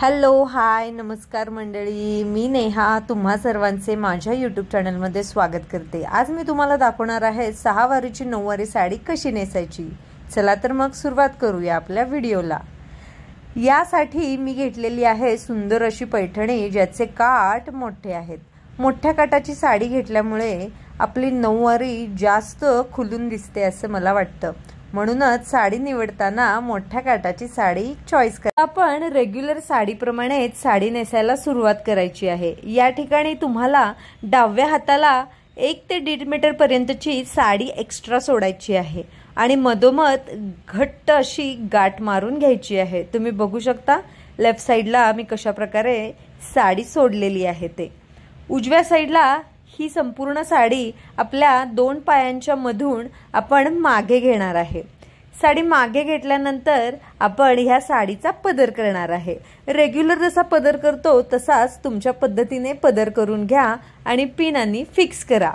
hello hi नमस्कार मंडळी मी नेहा तुम्हा सर्वांचे माझ्या यूट्यूब चॅनलमध्ये स्वागत करते आज मी तुम्हाला दाखवणार आहे सहा वारीची नऊवारी साडी कशी नेसायची चला तर मग सुरुवात करूया आपल्या व्हिडिओला यासाठी मी घेतलेली आहे सुंदर अशी पैठणी ज्याचे काठ मोठे आहेत मोठ्या काटाची साडी घेतल्यामुळे आपली नऊवारी जास्त खुलून दिसते असं मला वाटतं म्हणूनच साडी निवडताना मोठ्या काटाची साडी चॉईस करा आपण रेग्युलर साडीप्रमाणेच साडी नेसायला सुरुवात करायची आहे या ठिकाणी तुम्हाला डाव्या हाताला एक ते दीड मीटर पर्यंतची साडी एक्स्ट्रा सोडायची आहे आणि मधोमध घट्ट अशी गाठ मारून घ्यायची आहे तुम्ही बघू शकता लेफ्ट साइडला मी कशाप्रकारे साडी सोडलेली आहे ते उजव्या साईडला ही संपूर्ण साडी आपल्या दोन पायांच्या मधून आपण मागे घेणार आहे साडी मागे घेतल्यानंतर आपण ह्या साडीचा पदर करणार आहे रेग्युलर जसा पदर करतो तसाच तुमच्या पद्धतीने पदर करून घ्या आणि आणि फिक्स करा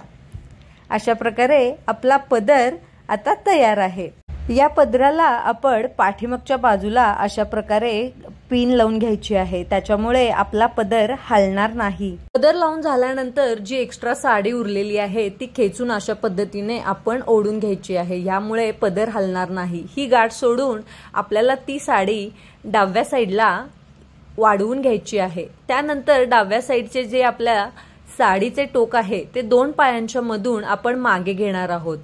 अशा प्रकारे आपला पदर आता तयार आहे या पदराला आपण पाठीमागच्या बाजूला अशा प्रकारे पिन लावून घ्यायची आहे त्याच्यामुळे आपला पदर हलणार नाही पदर लावून झाल्यानंतर जी एक्स्ट्रा साडी उरलेली आहे ती खेचून अशा पद्धतीने आपण ओढून घ्यायची आहे यामुळे पदर हलणार नाही ही गाठ सोडून आपल्याला ती साडी डाव्या साईडला वाढवून घ्यायची आहे त्यानंतर डाव्या साईडचे जे आपल्या साडीचे टोक आहे ते दोन पायांच्या मधून आपण मागे घेणार आहोत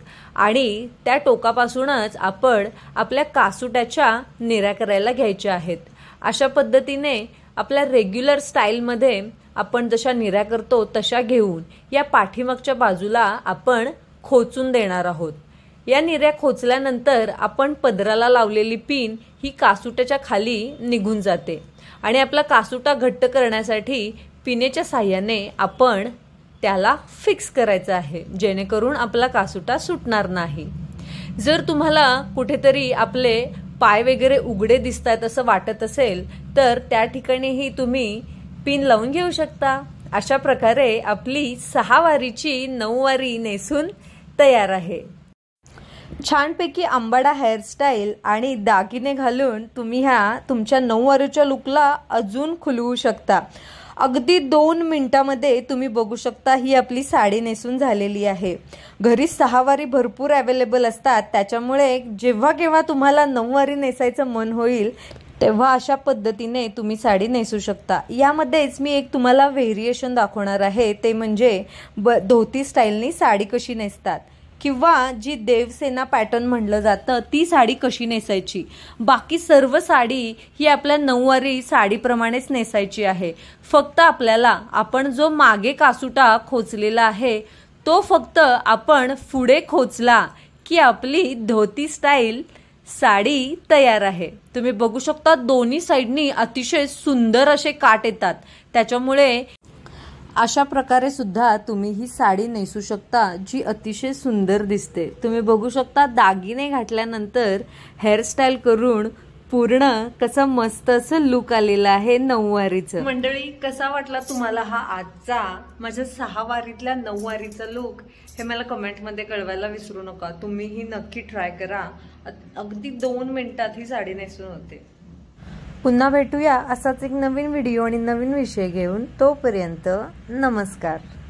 आणि त्या टोकापासूनच आपण आपल्या कासुट्याच्या निऱ्या करायला घ्यायच्या आहेत अशा पद्धतीने आपल्या रेग्युलर स्टाईलमध्ये आपण जशा निऱ्या करतो तशा घेऊन या पाठीमागच्या बाजूला आपण खोचून देणार आहोत या निऱ्या खोचल्यानंतर आपण पदराला लावलेली पिन ही कासुट्याच्या खाली निघून जाते आणि आपला कासुटा घट्ट करण्यासाठी पिनेच्या साह्याने आपण त्याला फिक्स करायचं आहे जेणेकरून आपला कासुटा सुटणार नाही जर तुम्हाला कुठेतरी आपले पाय वगैरे उघडे दिसत असं वाटत असेल तर त्या ठिकाणीही तुम्ही पिन लावून घेऊ शकता अशा प्रकारे आपली सहा वारीची नऊ वारी नेसून तयार आहे छानपैकी आंबाडा हेअरस्टाईल आणि दागिने घालून तुम्ही ह्या तुमच्या नऊ वारीच्या लुकला अजून खुलवू शकता अगदी दोन मिनटामध्ये तुम्ही बघू शकता ही आपली साडी नेसून झालेली आहे घरी सहावारी भरपूर अवेलेबल असतात त्याच्यामुळे जेव्हा केव्हा तुम्हाला नऊवारी नेसायचं मन होईल तेव्हा अशा पद्धतीने तुम्ही साडी नेसू शकता यामध्येच मी एक तुम्हाला व्हेरिएशन दाखवणार आहे ते म्हणजे ब धोती स्टाईलनी साडी कशी नेसतात किंवा जी देवसेना पॅटर्न म्हणलं जातं ती साडी कशी नेसायची बाकी सर्व साडी ही आपल्या नऊवारी साडीप्रमाणेच नेसायची आहे फक्त आपल्याला आपण जो मागे कासुटा खोचलेला आहे तो फक्त आपण पुढे खोचला की आपली धोती स्टाईल साडी तयार आहे तुम्ही बघू शकता दोन्ही साईडनी अतिशय सुंदर असे काट येतात त्याच्यामुळे अशा प्रकारे सुद्धा तुम्ही ही साडी नेसू शकता जी अतिशय सुंदर दिसते तुम्ही बघू शकता दागिने घातल्यानंतर हेअरस्टाईल करून पूर्ण कसं मस्त असं लुक आलेलं आहे नऊवारीचं मंडळी कसा वाटला तुम्हाला हा आजचा माझ्या सहा वारीतल्या नऊवारीचा लुक हे मला कमेंटमध्ये कळवायला विसरू नका तुम्ही ही नक्की ट्राय करा अगदी दोन मिनिटात ही साडी नेसून होते पुन्हा भेटूया असाच एक नवीन व्हिडिओ आणि नवीन विषय घेऊन तोपर्यंत नमस्कार